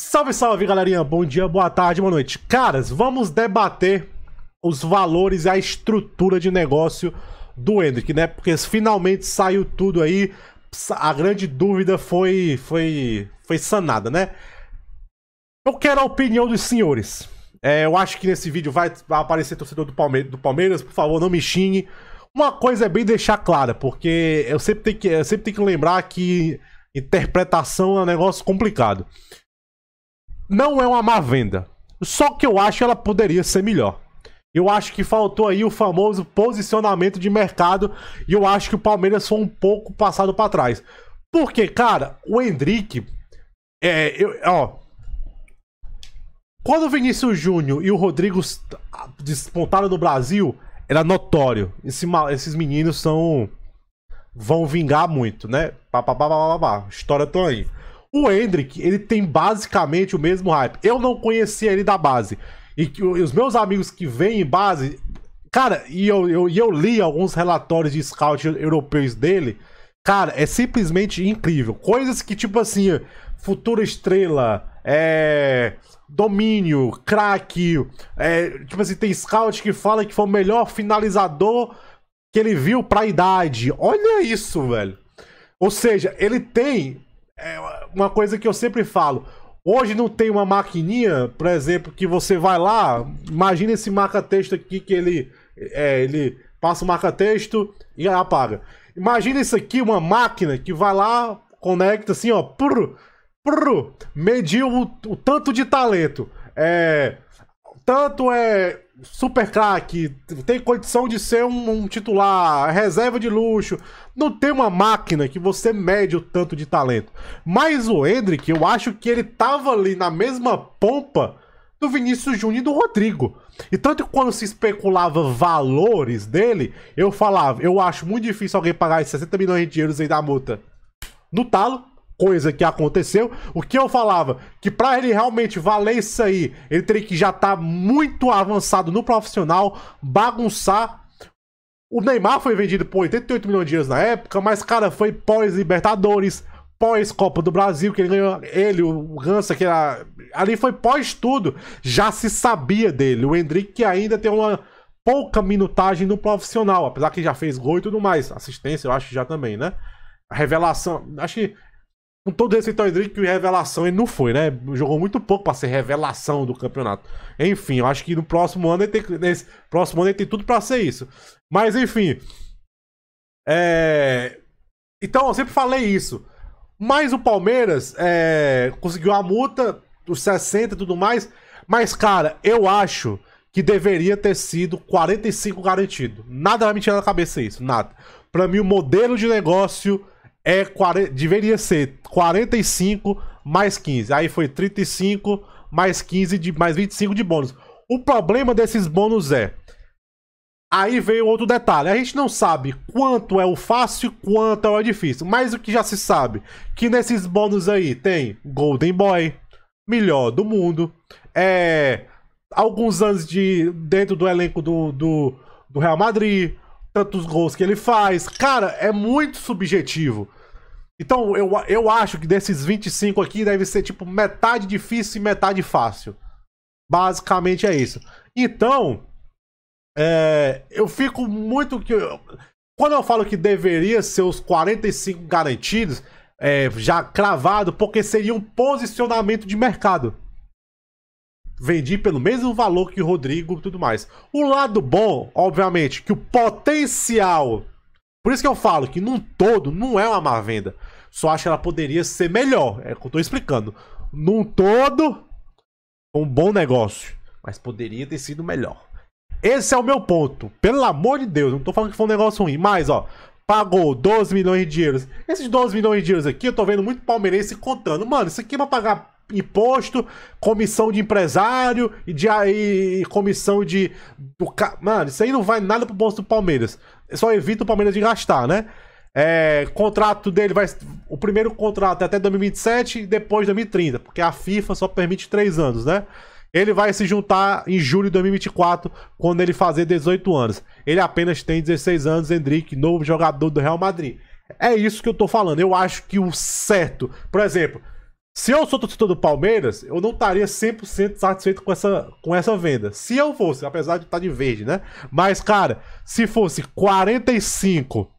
Salve, salve, galerinha. Bom dia, boa tarde, boa noite. Caras, vamos debater os valores e a estrutura de negócio do Hendrick, né? Porque finalmente saiu tudo aí. A grande dúvida foi foi foi sanada, né? Eu quero a opinião dos senhores. É, eu acho que nesse vídeo vai aparecer torcedor do Palmeiras, do Palmeiras, por favor, não me xingue. Uma coisa é bem deixar clara, porque eu sempre tenho que, eu sempre tenho que lembrar que interpretação é um negócio complicado não é uma má venda. Só que eu acho que ela poderia ser melhor. Eu acho que faltou aí o famoso posicionamento de mercado e eu acho que o Palmeiras foi um pouco passado para trás. Porque, cara, o Hendrick é, eu, ó, quando o Vinícius Júnior e o Rodrigo despontaram no Brasil, era notório. Esse, esses meninos são vão vingar muito, né? Pá, pá, pá, pá, pá, pá. História tão aí. O Hendrick, ele tem basicamente o mesmo hype. Eu não conhecia ele da base. E, que, os meus amigos que vêm em base. Cara, e eu, eu, eu li alguns relatórios de scout europeus dele. Cara, é simplesmente incrível. Coisas que, tipo assim, futura estrela, é, domínio, craque. É, tipo assim, tem scout que fala que foi o melhor finalizador que ele viu pra idade. Olha isso, velho. Ou seja, ele tem é uma coisa que eu sempre falo. Hoje não tem uma maquininha, por exemplo, que você vai lá, imagina esse marca-texto aqui que ele, é, ele passa o marca-texto e apaga. Imagina isso aqui, uma máquina que vai lá, conecta assim, ó, prur, prur, mediu o, o tanto de talento. É, tanto é super craque, tem condição de ser um, um, titular, reserva de luxo. Não tem uma máquina que você mede o tanto de talento. Mas o Hendrick, eu acho que ele tava ali na mesma pompa do Vinícius Júnior e do Rodrigo. E tanto que quando se especulava valores dele, eu falava, eu acho muito difícil alguém pagar esses 60 milhões de euros aí da multa no talo, coisa que aconteceu. O que eu falava, que para ele realmente valer isso aí, ele teria que já estar tá muito avançado no profissional, bagunçar. O Neymar foi vendido por 88 milhões de euros na época, mas, cara, foi pós-Libertadores, pós-Copa do Brasil, que ele ganhou, ele, o Hansa, que era, ali foi pós tudo. Já se sabia dele. O Hendrick ainda tem uma pouca minutagem no profissional, apesar que já fez gol e tudo mais. Assistência, eu acho, já também, né? A revelação. Acho que com todo respeito ao Drake, que revelação ele não foi, né? Jogou muito pouco para ser revelação do campeonato. Enfim, eu acho que no próximo ano ele tem, nesse próximo ano ele tem tudo para ser isso. Mas enfim. É... Então, eu sempre falei isso. Mas o Palmeiras é... conseguiu a multa, os 60 e tudo mais. Mas, cara, eu acho que deveria ter sido 45 garantido. Nada vai me tirar da cabeça isso, nada. Para mim, o modelo de negócio é 40, deveria ser 45 mais 15. Aí foi 35 mais 15 de mais 25 de bônus. O problema desses bônus é Aí veio outro detalhe. A gente não sabe quanto é o fácil, quanto é o difícil. Mas o que já se sabe? Que nesses bônus aí tem Golden Boy, melhor do mundo, é, alguns anos de dentro do elenco do, do, do Real Madrid, tantos gols que ele faz. Cara, é muito subjetivo. Então, eu, eu acho que desses 25 aqui deve ser tipo metade difícil e metade fácil. Basicamente é isso. Então, é, eu fico muito que. Quando eu falo que deveria ser os 45 garantidos, é, já cravado, porque seria um posicionamento de mercado. Vendi pelo mesmo valor que o Rodrigo e tudo mais. O lado bom, obviamente, que o potencial. Por isso que eu falo que num todo não é uma má venda. Só acho que ela poderia ser melhor. É o que eu tô explicando. Num todo, um bom negócio. Mas poderia ter sido melhor. Esse é o meu ponto. Pelo amor de Deus, não tô falando que foi um negócio ruim. Mas, ó, pagou 12 milhões de euros. Esses 12 milhões de euros aqui, eu tô vendo muito palmeirense contando. Mano, isso aqui é pra pagar imposto, comissão de empresário e, de, e comissão de. Do, mano, isso aí não vai nada pro bolso do Palmeiras. Só evita o Palmeiras de gastar, né? É, contrato dele vai. O primeiro contrato é até 2027 e depois 2030, porque a FIFA só permite três anos, né? Ele vai se juntar em julho de 2024, quando ele fazer 18 anos. Ele apenas tem 16 anos, Hendrick, novo jogador do Real Madrid. É isso que eu tô falando. Eu acho que o certo. Por exemplo, se eu sou torcedor do Palmeiras, eu não estaria 100% satisfeito com essa, com essa venda. Se eu fosse, apesar de estar tá de verde, né? Mas, cara, se fosse 45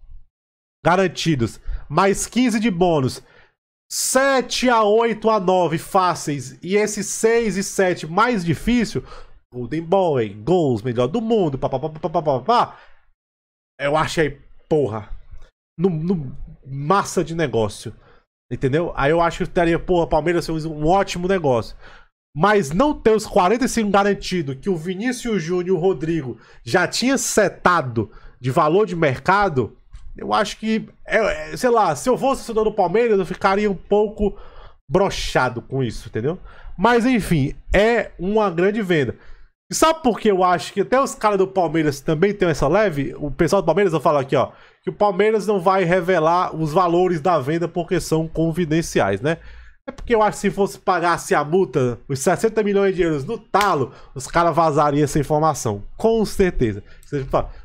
garantidos. Mais 15 de bônus. 7 a 8 a 9 fáceis. E esses 6 e 7 mais difícil, Golden Boy, gols, melhor do mundo, papapá. Eu achei, porra, no, no, massa de negócio. Entendeu? Aí eu acho que teria, porra, Palmeiras fez um ótimo negócio. Mas não ter os 45 garantido que o Vinícius Júnior e o Rodrigo já tinha setado de valor de mercado, eu acho que, é, é, sei lá, se eu fosse torcedor do Palmeiras, eu ficaria um pouco brochado com isso, entendeu? Mas enfim, é uma grande venda. E sabe por que eu acho que até os caras do Palmeiras também tem essa leve? O pessoal do Palmeiras eu falo aqui, ó, que o Palmeiras não vai revelar os valores da venda porque são confidenciais, né? É porque eu acho que se fosse pagasse a multa, os 60 milhões de euros no talo, os caras vazariam essa informação. Com certeza.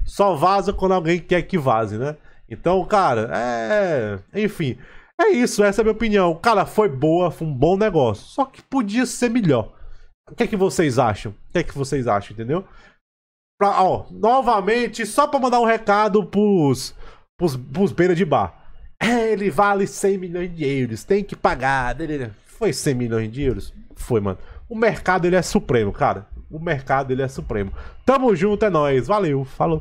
Só vaza quando alguém quer que vaze, né? Então, cara, é. Enfim. É isso, essa é a minha opinião. Cara, foi boa, foi um bom negócio. Só que podia ser melhor. O que é que vocês acham? O que é que vocês acham, entendeu? Pra, ó, novamente, só pra mandar um recado pros, pros, pros beira de bar. É, ele vale 100 milhões de euros, tem que pagar. Né, né, né. Foi 100 milhões de euros? Foi, mano. O mercado, ele é supremo, cara. O mercado, ele é supremo. Tamo junto, é nóis. Valeu, falou.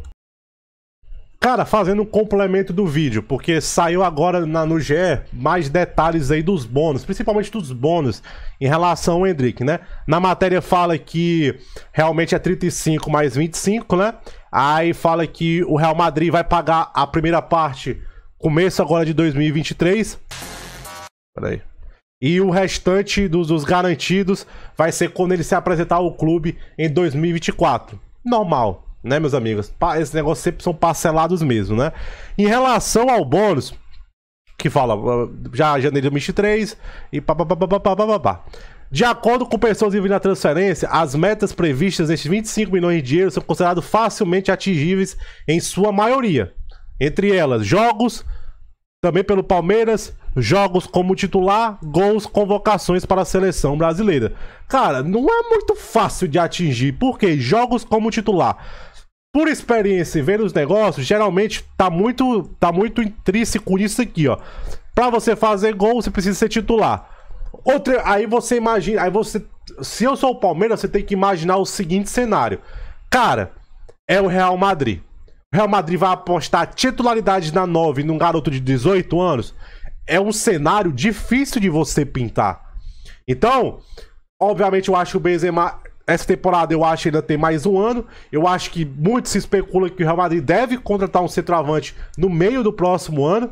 Cara, fazendo um complemento do vídeo, porque saiu agora na, no GE mais detalhes aí dos bônus, principalmente dos bônus em relação ao Hendrick, né? Na matéria fala que realmente é 35 mais 25, né? Aí fala que o Real Madrid vai pagar a primeira parte começo agora de 2023. Peraí. E o restante dos, dos garantidos vai ser quando ele se apresentar ao clube em 2024. Normal, né, meus amigos? Esse negócio sempre são parcelados mesmo, né? Em relação ao bônus, que fala ah, já janeiro de 2023 e papapá. De acordo com pessoas envolvidas na transferência, as metas previstas nestes 25 milhões de euros são consideradas facilmente atingíveis em sua maioria. Entre elas, jogos, também pelo Palmeiras, jogos como titular, gols, convocações para a seleção brasileira. Cara, não é muito fácil de atingir, porque jogos como titular por experiência e vendo os negócios, geralmente tá muito, tá muito intrínseco nisso aqui, ó. Pra você fazer gol, você precisa ser titular. Outra, aí você imagina, aí você, se eu sou o Palmeiras, você tem que imaginar o seguinte cenário. Cara, é o Real Madrid. O Real Madrid vai apostar titularidade na 9 num garoto de 18 anos. É um cenário difícil de você pintar. Então, obviamente eu acho o Benzema essa temporada eu acho ainda tem mais um ano. Eu acho que muito se especula que o Real Madrid deve contratar um centroavante no meio do próximo ano.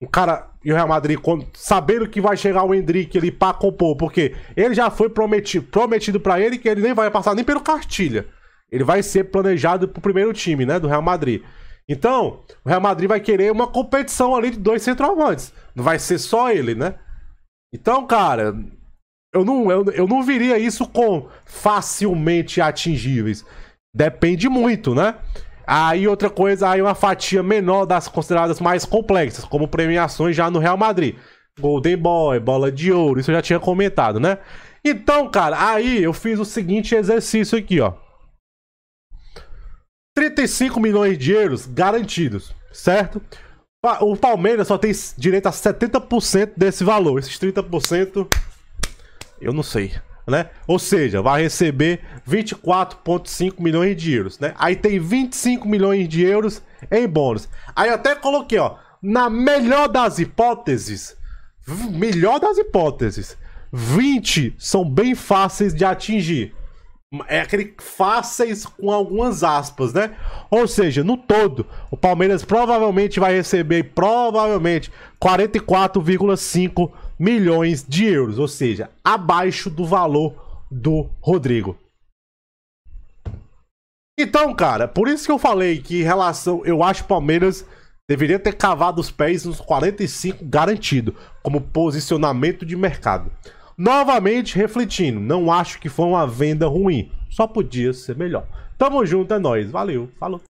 Um cara e o Real Madrid, sabendo que vai chegar o Hendrick ali para compor, porque ele já foi prometido prometido para ele que ele nem vai passar nem pelo cartilha. Ele vai ser planejado pro primeiro time, né, do Real Madrid. Então, o Real Madrid vai querer uma competição ali de dois centroavantes. Não vai ser só ele, né? Então, cara, eu não, eu, eu não viria isso com facilmente atingíveis. Depende muito, né? Aí outra coisa, aí uma fatia menor das consideradas mais complexas, como premiações já no Real Madrid. Golden Boy, bola de ouro, isso eu já tinha comentado, né? Então, cara, aí eu fiz o seguinte exercício aqui, ó. 35 milhões de euros garantidos, certo? O Palmeiras só tem direito a 70% desse valor. Esses 30% eu não sei. Né? Ou seja, vai receber 24,5 milhões de euros, né? Aí tem 25 milhões de euros em bônus. Aí até coloquei, ó, na melhor das hipóteses, melhor das hipóteses, 20 são bem fáceis de atingir. É aquele fáceis com algumas aspas, né? Ou seja, no todo, o Palmeiras provavelmente vai receber, provavelmente, 44,5 milhões milhões de euros, ou seja, abaixo do valor do Rodrigo. Então, cara, por isso que eu falei que em relação, eu acho o Palmeiras deveria ter cavado os pés nos 45 garantido, como posicionamento de mercado. Novamente refletindo, não acho que foi uma venda ruim, só podia ser melhor. Tamo junto, é nóis, valeu, falou.